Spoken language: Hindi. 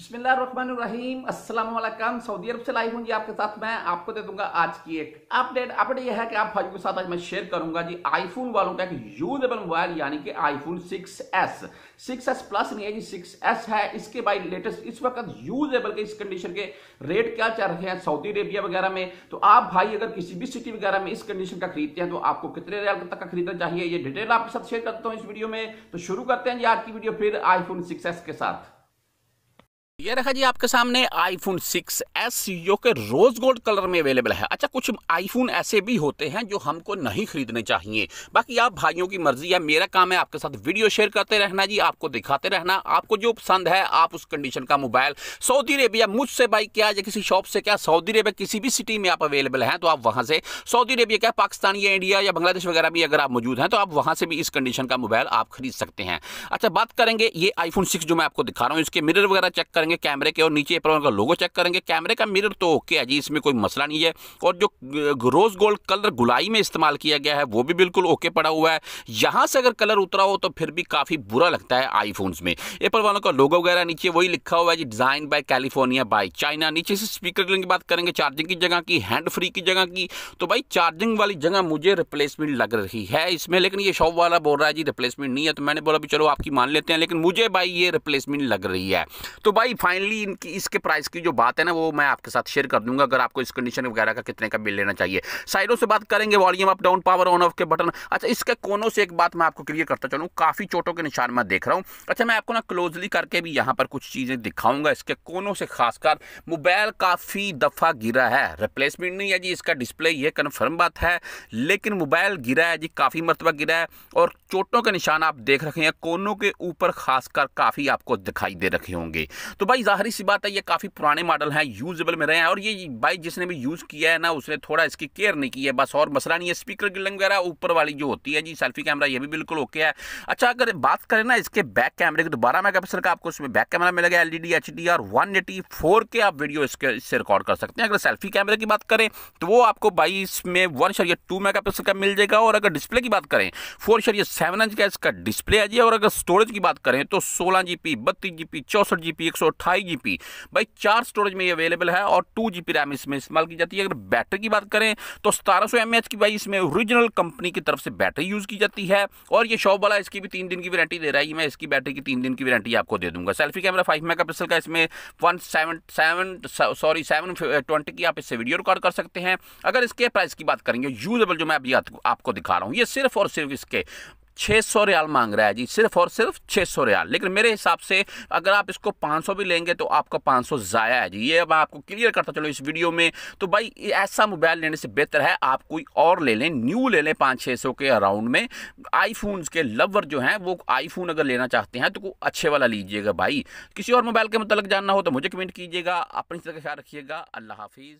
बिस्मिल्लाहिर्रहमानिर्रहीम अस्सलाम वालेकुम सऊदी अरब से लाइव हूँ जी आपके साथ मैं आपको दे दूंगा आज की एक अपडेट अपडेट यह है कि आप भाइयों के साथ आज मैं शेयर करूंगा जी आईफोन वालों का एक यूजेबल मोबाइल यानी कि आईफोन 6s 6s प्लस नहीं है जी 6s है इसके बाई लेटेस्ट इस वक्त यूजेबल के इस कंडीशन के रेट क्या चल रहे हैं सऊदी अरेबिया वगैरह में तो आप भाई अगर किसी भी सिटी वगैरह में इस कंडीशन का खरीदते हैं तो आपको कितने रेल तक का खरीदना चाहिए ये डिटेल आपके साथ शेयर करता हूँ इस वीडियो में तो शुरू करते हैं जी आज की वीडियो फिर आईफोन सिक्स के साथ ये रखा जी आपके सामने आईफोन 6s जो के रोज गोल्ड कलर में अवेलेबल है अच्छा कुछ आईफोन ऐसे भी होते हैं जो हमको नहीं खरीदने चाहिए बाकी आप भाइयों की मर्जी है मेरा काम है आपके साथ वीडियो शेयर करते रहना जी आपको दिखाते रहना आपको जो पसंद है आप उस कंडीशन का मोबाइल सऊदी अरेबिया मुझसे बाई क्या या किसी शॉप से क्या सऊदी अरेबिया किसी भी सिटी में आप अवेलेबल हैं तो आप वहाँ से सऊदी अरेबिया क्या पाकिस्तान या इंडिया या बांग्लादेश वगैरह भी अगर आप मौजूद हैं तो आप वहाँ से भी इस कंडीशन का मोबाइल आप खरीद सकते हैं अच्छा बात करेंगे ये आईफोन सिक्स जो मैं आपको दिखा रहा हूँ इसके मिररर वगैरह चेक करेंगे करेंगे कैमरे के और नीचे एप्रोन का लोगो चेक करेंगे कैमरे का मिरर तो ओके है जी इसमें कोई मसला नहीं है और जो रोज़ गोल्ड कलर गुलाई में इस्तेमाल किया गया है वो भी बिल्कुल ओके पड़ा हुआ है यहाँ से अगर कलर उतरा हो तो फिर भी काफ़ी बुरा लगता है आईफोन्स में एप्पल वालों का लोगो वगैरह नीचे वही लिखा हुआ है जी design by California by China नीचे से स्पीकर की बात करेंगे चार्जिंग की जगह की हैंड फ्री की जगह की तो भाई चार्जिंग वाली जगह मुझे रिप्लेसमेंट लग रही है इसमें लेकिन ये शॉप वाला बोल रहा है जी रिप्लेसमेंट नहीं है तो मैंने बोला चलो आपकी मान लेते हैं लेकिन मुझे भाई ये रिप्लेसमेंट लग रही है तो भाई फाइनली इनकी इसके प्राइस की जो बात है ना वो मैं आपके साथ शेयर कर दूंगा अगर आपको इस कंडीशन वगैरह का कितने का बिल लेना चाहिए साइडों से बात करेंगे volume up down power on off के बटन अच्छा इसके कोनों से एक बात मैं आपको क्लियर करता चलूँ काफ़ी चोटों के निशान मैं देख रहा हूँ अच्छा मैं आपको ना क्लोजली करके भी यहाँ पर कुछ चीज़ें दिखाऊंगा इसके कोनों से खासकर मोबाइल काफ़ी दफ़ा गिरा है रिप्लेसमेंट नहीं है जी इसका डिस्प्ले ये कन्फर्म बात है लेकिन मोबाइल गिरा है जी काफ़ी मरतबा गिरा है और चोटों के निशान आप देख रखे हैं कोनों के ऊपर खासकर काफ़ी आपको दिखाई दे रखे होंगे तो भाई जाहरी सी बात है ये काफ़ी पुराने मॉडल हैं यूजेबल में रहे हैं और ये भाई जिसने भी यूज़ किया है ना उसने थोड़ा इसकी केयर नहीं की है बस और मसला नहीं है स्पीकर की वगैरह ऊपर वाली जो होती है जी सेल्फी कैमरा ये भी बिल्कुल ओके है अच्छा अगर बात करें ना इसके बैक कैमरे की तो बारह मेगा का आपको उसमें बैक कैमरा मिलेगा L E D H D और वन एटी फोर के आप वीडियो इसके इससे रिकॉर्ड कर सकते हैं अगर सेल्फी कैमरे की बात करें तो वो आपको बाई इसमें वन शरीय टू मेगा का मिल जाएगा और अगर डिस्प्ले की बात करें फोर शरीय सेवन इंच का इसका डिस्प्ले है जी और अगर स्टोरेज की बात करें तो सोलह जी पी बत्तीस जी पी चौसठ जी पी एक सौ अट्ठाईस जी बी भाई चार स्टोरेज में ये अवेलेबल है और टू जी बी रैम इसमें इस्तेमाल की जाती है अगर बैटरी की बात करें तो सतारह सौ एम एच की भाई इसमें ओरिजिनल कंपनी की तरफ से बैटरी यूज़ की जाती है और ये शॉप वाला इसकी भी तीन दिन की वारंटी दे रहा है मैं इसकी बैटरी की तीन दिन की वारंटी आपको दे दूंगा selfie camera five mega pixel का इसमें one seven seven sorry seven twenty की आप इससे वीडियो रिकॉर्ड कर सकते हैं अगर इसके प्राइस की बात करेंगे यूजेबल जो मैं अभी आपको दिखा रहा हूँ ये सिर्फ और सिर्फ इसके छः सौ रियाल मांग रहा है जी सिर्फ और सिर्फ छः सौ रियाल लेकिन मेरे हिसाब से अगर आप इसको पाँच सौ भी लेंगे तो आपका पाँच सौ ज़ाया है जी ये अब आपको क्लियर करता चलो इस वीडियो में तो भाई ऐसा मोबाइल लेने से बेहतर है आप कोई और ले लें न्यू ले लें पाँच छः सौ के अराउंड में आईफोन्स के लवर जो हैं वो आईफोन अगर लेना चाहते हैं तो कोई अच्छे वाला लीजिएगा भाई किसी और मोबाइल के मतलब जानना हो तो मुझे कमेंट कीजिएगा अपनी तरह का ख्याल रखिएगा अल्लाह हाफिज़